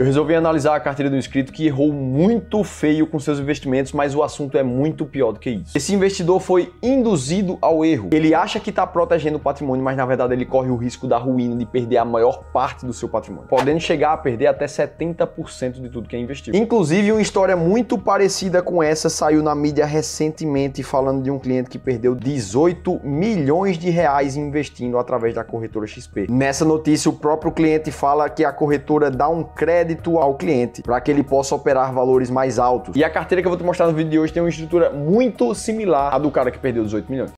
Eu resolvi analisar a carteira de um inscrito que errou muito feio com seus investimentos, mas o assunto é muito pior do que isso. Esse investidor foi induzido ao erro. Ele acha que está protegendo o patrimônio, mas na verdade ele corre o risco da ruína de perder a maior parte do seu patrimônio, podendo chegar a perder até 70% de tudo que é investido. Inclusive, uma história muito parecida com essa saiu na mídia recentemente falando de um cliente que perdeu 18 milhões de reais investindo através da corretora XP. Nessa notícia, o próprio cliente fala que a corretora dá um crédito crédito ao cliente para que ele possa operar valores mais altos. E a carteira que eu vou te mostrar no vídeo de hoje tem uma estrutura muito similar à do cara que perdeu 18 milhões.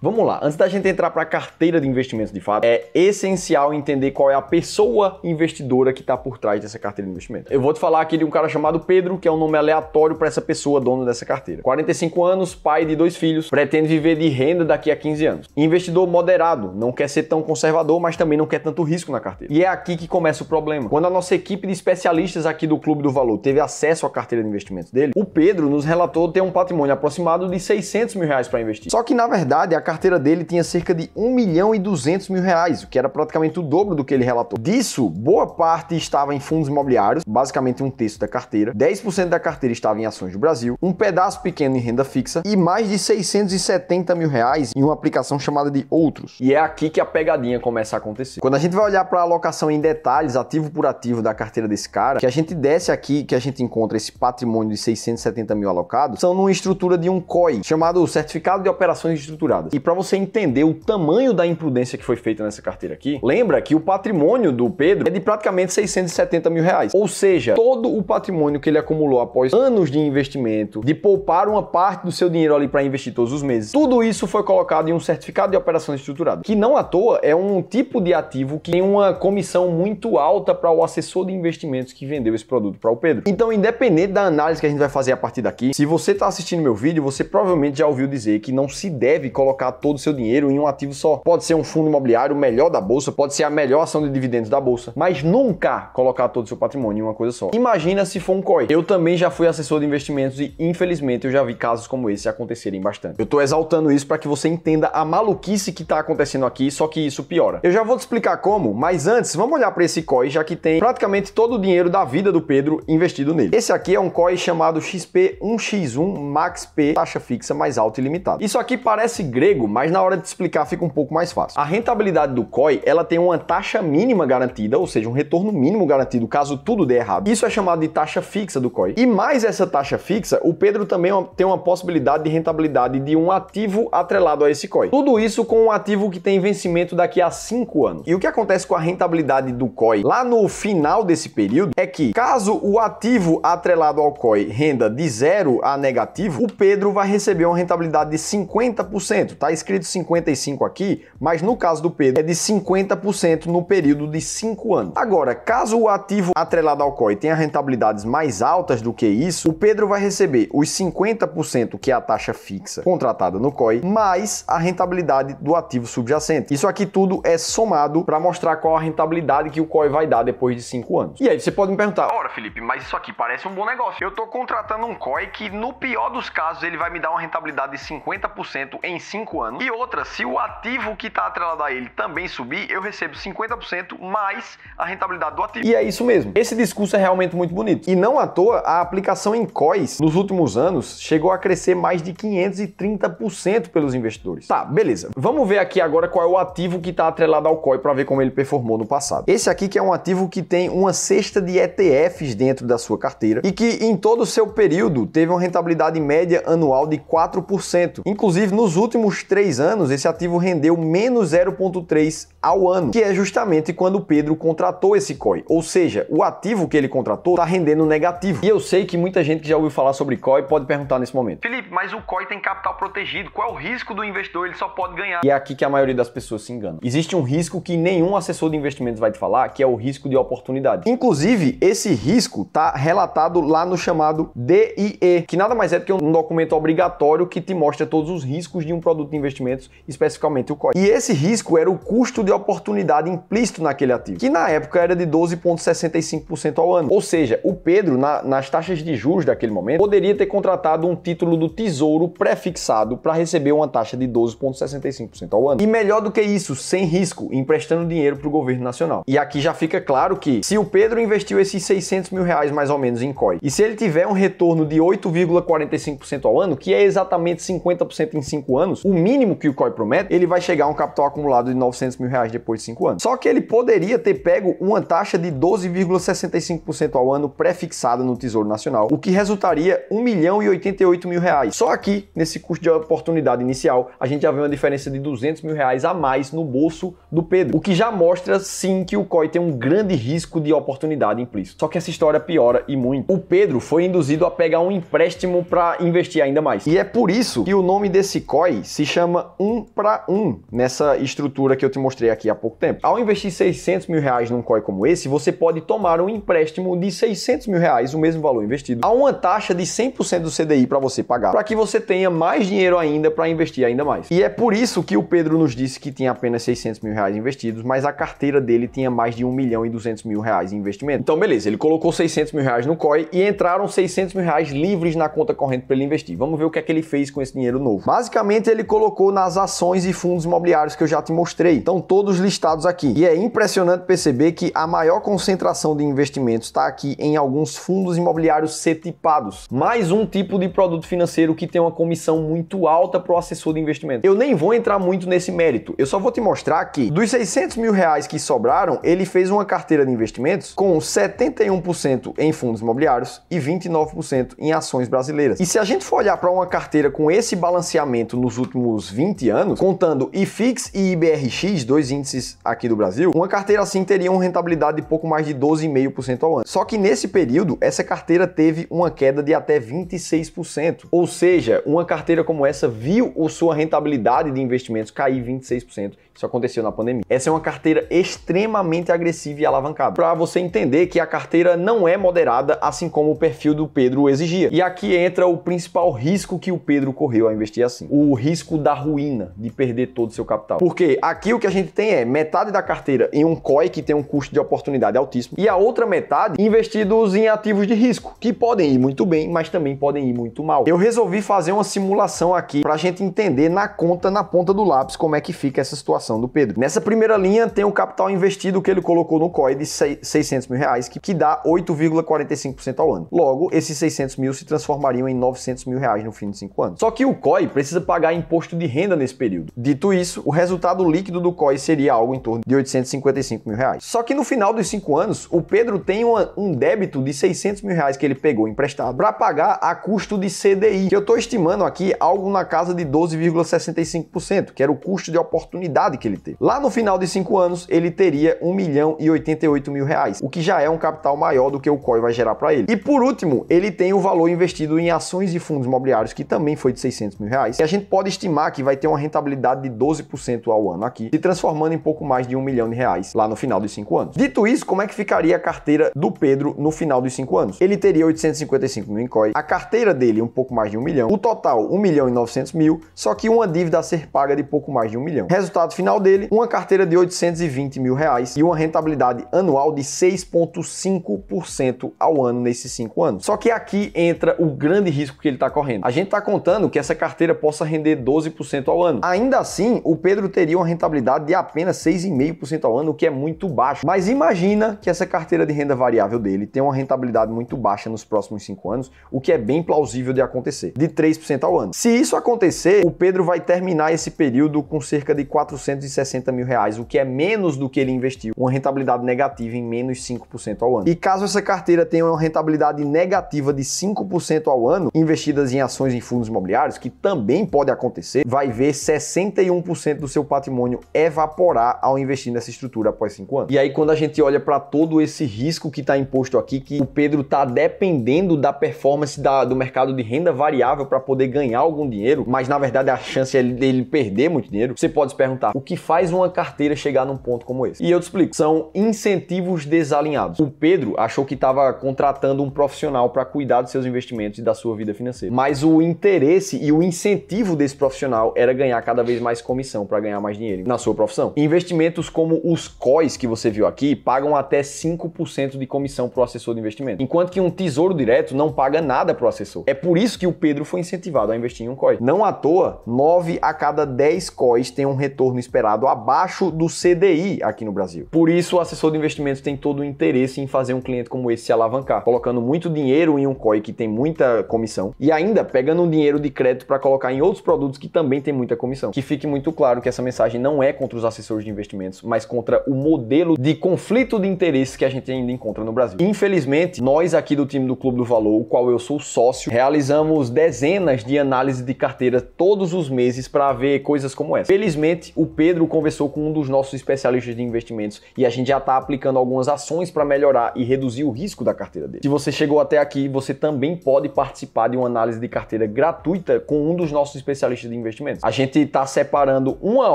Vamos lá, antes da gente entrar para a carteira de investimentos de fato, é essencial entender qual é a pessoa investidora que está por trás dessa carteira de investimento. Eu vou te falar aqui de um cara chamado Pedro, que é um nome aleatório para essa pessoa dona dessa carteira. 45 anos, pai de dois filhos, pretende viver de renda daqui a 15 anos. Investidor moderado, não quer ser tão conservador, mas também não quer tanto risco na carteira. E é aqui que começa o problema. Quando a nossa equipe de especialistas aqui do Clube do Valor teve acesso à carteira de investimentos dele, o Pedro nos relatou ter um patrimônio aproximado de 600 mil reais para investir. Só que na verdade a carteira dele tinha cerca de 1 milhão e 200 mil reais, o que era praticamente o dobro do que ele relatou. Disso, boa parte estava em fundos imobiliários, basicamente um terço da carteira, 10% da carteira estava em ações do Brasil, um pedaço pequeno em renda fixa e mais de 670 mil reais em uma aplicação chamada de Outros. E é aqui que a pegadinha começa a acontecer. Quando a gente vai olhar para a alocação em detalhes, ativo por ativo da carteira desse cara, que a gente desce aqui, que a gente encontra esse patrimônio de 670 mil alocado, são numa estrutura de um COI, chamado Certificado de Operações Estruturadas para você entender o tamanho da imprudência que foi feita nessa carteira aqui, lembra que o patrimônio do Pedro é de praticamente 670 mil reais. Ou seja, todo o patrimônio que ele acumulou após anos de investimento, de poupar uma parte do seu dinheiro ali para investir todos os meses, tudo isso foi colocado em um certificado de operação estruturada, que não à toa é um tipo de ativo que tem uma comissão muito alta para o assessor de investimentos que vendeu esse produto para o Pedro. Então, independente da análise que a gente vai fazer a partir daqui, se você está assistindo meu vídeo, você provavelmente já ouviu dizer que não se deve colocar aplicar todo o seu dinheiro em um ativo só. Pode ser um fundo imobiliário melhor da bolsa, pode ser a melhor ação de dividendos da bolsa, mas nunca colocar todo o seu patrimônio em uma coisa só. Imagina se for um COI. Eu também já fui assessor de investimentos e infelizmente eu já vi casos como esse acontecerem bastante. Eu tô exaltando isso para que você entenda a maluquice que tá acontecendo aqui, só que isso piora. Eu já vou te explicar como, mas antes vamos olhar para esse COI, já que tem praticamente todo o dinheiro da vida do Pedro investido nele. Esse aqui é um COI chamado XP1X1 Max P, taxa fixa mais alta e limitada. Isso aqui parece grego mas na hora de explicar fica um pouco mais fácil. A rentabilidade do COI, ela tem uma taxa mínima garantida, ou seja, um retorno mínimo garantido caso tudo dê errado. Isso é chamado de taxa fixa do COI. E mais essa taxa fixa, o Pedro também tem uma possibilidade de rentabilidade de um ativo atrelado a esse COI. Tudo isso com um ativo que tem vencimento daqui a 5 anos. E o que acontece com a rentabilidade do COI lá no final desse período é que, caso o ativo atrelado ao COI renda de zero a negativo, o Pedro vai receber uma rentabilidade de 50%, tá? Tá escrito 55 aqui, mas no caso do Pedro é de 50% no período de 5 anos. Agora, caso o ativo atrelado ao COI tenha rentabilidades mais altas do que isso, o Pedro vai receber os 50% que é a taxa fixa contratada no COI, mais a rentabilidade do ativo subjacente. Isso aqui tudo é somado para mostrar qual a rentabilidade que o COI vai dar depois de 5 anos. E aí você pode me perguntar, ora Felipe, mas isso aqui parece um bom negócio. Eu estou contratando um COI que no pior dos casos ele vai me dar uma rentabilidade de 50% em 5 anos. E outra, se o ativo que está atrelado a ele também subir, eu recebo 50% mais a rentabilidade do ativo. E é isso mesmo. Esse discurso é realmente muito bonito. E não à toa, a aplicação em COIs nos últimos anos chegou a crescer mais de 530% pelos investidores. Tá, beleza. Vamos ver aqui agora qual é o ativo que está atrelado ao COI para ver como ele performou no passado. Esse aqui que é um ativo que tem uma cesta de ETFs dentro da sua carteira e que em todo o seu período teve uma rentabilidade média anual de 4%. Inclusive nos últimos três anos, esse ativo rendeu menos 0,3 ao ano, que é justamente quando o Pedro contratou esse COI. Ou seja, o ativo que ele contratou está rendendo negativo. E eu sei que muita gente que já ouviu falar sobre COI pode perguntar nesse momento. Felipe, mas o COI tem capital protegido. Qual é o risco do investidor? Ele só pode ganhar. E é aqui que a maioria das pessoas se engana. Existe um risco que nenhum assessor de investimentos vai te falar, que é o risco de oportunidade. Inclusive, esse risco está relatado lá no chamado DIE, que nada mais é do que um documento obrigatório que te mostra todos os riscos de um produto investimentos, especificamente o COI. E esse risco era o custo de oportunidade implícito naquele ativo, que na época era de 12,65% ao ano. Ou seja, o Pedro, na, nas taxas de juros daquele momento, poderia ter contratado um título do Tesouro prefixado para receber uma taxa de 12,65% ao ano. E melhor do que isso, sem risco, emprestando dinheiro para o governo nacional. E aqui já fica claro que, se o Pedro investiu esses 600 mil reais mais ou menos em COI, e se ele tiver um retorno de 8,45% ao ano, que é exatamente 50% em 5 anos, o mínimo que o COI promete, ele vai chegar a um capital acumulado de 900 mil reais depois de 5 anos. Só que ele poderia ter pego uma taxa de 12,65% ao ano pré-fixada no Tesouro Nacional, o que resultaria 1 milhão e 88 mil reais. Só aqui, nesse custo de oportunidade inicial, a gente já vê uma diferença de 200 mil reais a mais no bolso do Pedro, o que já mostra sim que o COI tem um grande risco de oportunidade implícito. Só que essa história piora e muito. O Pedro foi induzido a pegar um empréstimo para investir ainda mais. E é por isso que o nome desse COI se chama um para um nessa estrutura que eu te mostrei aqui há pouco tempo. Ao investir 600 mil reais num COI como esse, você pode tomar um empréstimo de 600 mil reais, o mesmo valor investido, a uma taxa de 100% do CDI para você pagar, para que você tenha mais dinheiro ainda para investir ainda mais. E é por isso que o Pedro nos disse que tinha apenas 600 mil reais investidos, mas a carteira dele tinha mais de 1 milhão e 200 mil reais em investimento. Então, beleza, ele colocou 600 mil reais no COI e entraram 600 mil reais livres na conta corrente para ele investir. Vamos ver o que é que ele fez com esse dinheiro novo. Basicamente, ele colocou colocou nas ações e fundos imobiliários que eu já te mostrei. Estão todos listados aqui. E é impressionante perceber que a maior concentração de investimentos está aqui em alguns fundos imobiliários setipados. Mais um tipo de produto financeiro que tem uma comissão muito alta para o assessor de investimento. Eu nem vou entrar muito nesse mérito. Eu só vou te mostrar que dos 600 mil reais que sobraram, ele fez uma carteira de investimentos com 71% em fundos imobiliários e 29% em ações brasileiras. E se a gente for olhar para uma carteira com esse balanceamento nos últimos últimos 20 anos, contando IFIX e IBRX, dois índices aqui do Brasil, uma carteira assim teria uma rentabilidade de pouco mais de 12,5% ao ano. Só que nesse período, essa carteira teve uma queda de até 26%. Ou seja, uma carteira como essa viu sua rentabilidade de investimentos cair 26% isso aconteceu na pandemia. Essa é uma carteira extremamente agressiva e alavancada. Para você entender que a carteira não é moderada, assim como o perfil do Pedro exigia. E aqui entra o principal risco que o Pedro correu a investir assim: o risco da ruína, de perder todo o seu capital. Porque aqui o que a gente tem é metade da carteira em um COI que tem um custo de oportunidade altíssimo e a outra metade investidos em ativos de risco, que podem ir muito bem, mas também podem ir muito mal. Eu resolvi fazer uma simulação aqui para a gente entender na conta, na ponta do lápis, como é que fica essa situação do Pedro. Nessa primeira linha tem o capital investido que ele colocou no COI de 600 mil reais, que, que dá 8,45% ao ano. Logo, esses 600 mil se transformariam em 900 mil reais no fim de 5 anos. Só que o COI precisa pagar imposto de renda nesse período. Dito isso, o resultado líquido do COI seria algo em torno de 855 mil reais. Só que no final dos 5 anos, o Pedro tem uma, um débito de 600 mil reais que ele pegou emprestado para pagar a custo de CDI, que eu estou estimando aqui algo na casa de 12,65%, que era o custo de oportunidade que ele teve. Lá no final de 5 anos, ele teria 1 milhão e 88 mil reais, o que já é um capital maior do que o COI vai gerar para ele. E por último, ele tem o valor investido em ações e fundos imobiliários, que também foi de 600 mil reais. E a gente pode estimar que vai ter uma rentabilidade de 12% ao ano aqui, se transformando em pouco mais de 1 milhão de reais lá no final dos 5 anos. Dito isso, como é que ficaria a carteira do Pedro no final dos 5 anos? Ele teria 855 mil em COI, a carteira dele um pouco mais de 1 milhão, o total 1 milhão e 900 mil, só que uma dívida a ser paga de pouco mais de 1 milhão. Resultado final final dele uma carteira de 820 mil reais e uma rentabilidade anual de 6,5% ao ano nesses cinco anos. Só que aqui entra o grande risco que ele está correndo. A gente está contando que essa carteira possa render 12% ao ano. Ainda assim, o Pedro teria uma rentabilidade de apenas 6,5% ao ano, o que é muito baixo. Mas imagina que essa carteira de renda variável dele tem uma rentabilidade muito baixa nos próximos cinco anos, o que é bem plausível de acontecer, de 3% ao ano. Se isso acontecer, o Pedro vai terminar esse período com cerca de 400 460 mil reais, o que é menos do que ele investiu, uma rentabilidade negativa em menos 5% ao ano. E caso essa carteira tenha uma rentabilidade negativa de 5% ao ano, investidas em ações em fundos imobiliários, que também pode acontecer, vai ver 61% do seu patrimônio evaporar ao investir nessa estrutura após 5 anos. E aí, quando a gente olha para todo esse risco que está imposto aqui, que o Pedro está dependendo da performance da, do mercado de renda variável para poder ganhar algum dinheiro, mas na verdade a chance é dele perder muito dinheiro, você pode se perguntar o que faz uma carteira chegar num ponto como esse? E eu te explico. São incentivos desalinhados. O Pedro achou que estava contratando um profissional para cuidar dos seus investimentos e da sua vida financeira. Mas o interesse e o incentivo desse profissional era ganhar cada vez mais comissão para ganhar mais dinheiro na sua profissão. Investimentos como os COIs que você viu aqui pagam até 5% de comissão para o assessor de investimento, enquanto que um tesouro direto não paga nada para o assessor. É por isso que o Pedro foi incentivado a investir em um COI. Não à toa, 9 a cada 10 COIs tem um retorno esperado abaixo do CDI aqui no Brasil. Por isso, o assessor de investimentos tem todo o interesse em fazer um cliente como esse se alavancar, colocando muito dinheiro em um COI que tem muita comissão e ainda pegando um dinheiro de crédito para colocar em outros produtos que também tem muita comissão. Que fique muito claro que essa mensagem não é contra os assessores de investimentos, mas contra o modelo de conflito de interesse que a gente ainda encontra no Brasil. Infelizmente, nós aqui do time do Clube do Valor, o qual eu sou sócio, realizamos dezenas de análises de carteira todos os meses para ver coisas como essa. Felizmente, o Pedro conversou com um dos nossos especialistas de investimentos e a gente já está aplicando algumas ações para melhorar e reduzir o risco da carteira dele. Se você chegou até aqui, você também pode participar de uma análise de carteira gratuita com um dos nossos especialistas de investimentos. A gente está separando uma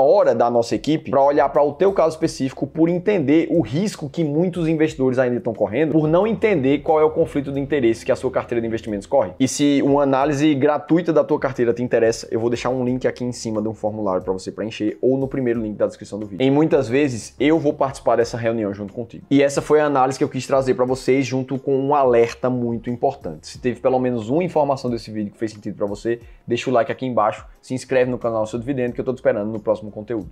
hora da nossa equipe para olhar para o teu caso específico por entender o risco que muitos investidores ainda estão correndo por não entender qual é o conflito de interesse que a sua carteira de investimentos corre. E se uma análise gratuita da tua carteira te interessa, eu vou deixar um link aqui em cima de um formulário para você preencher ou no primeiro link da descrição do vídeo. Em muitas vezes, eu vou participar dessa reunião junto contigo. E essa foi a análise que eu quis trazer para vocês junto com um alerta muito importante. Se teve pelo menos uma informação desse vídeo que fez sentido para você, deixa o like aqui embaixo, se inscreve no canal Seu Dividendo que eu tô te esperando no próximo conteúdo.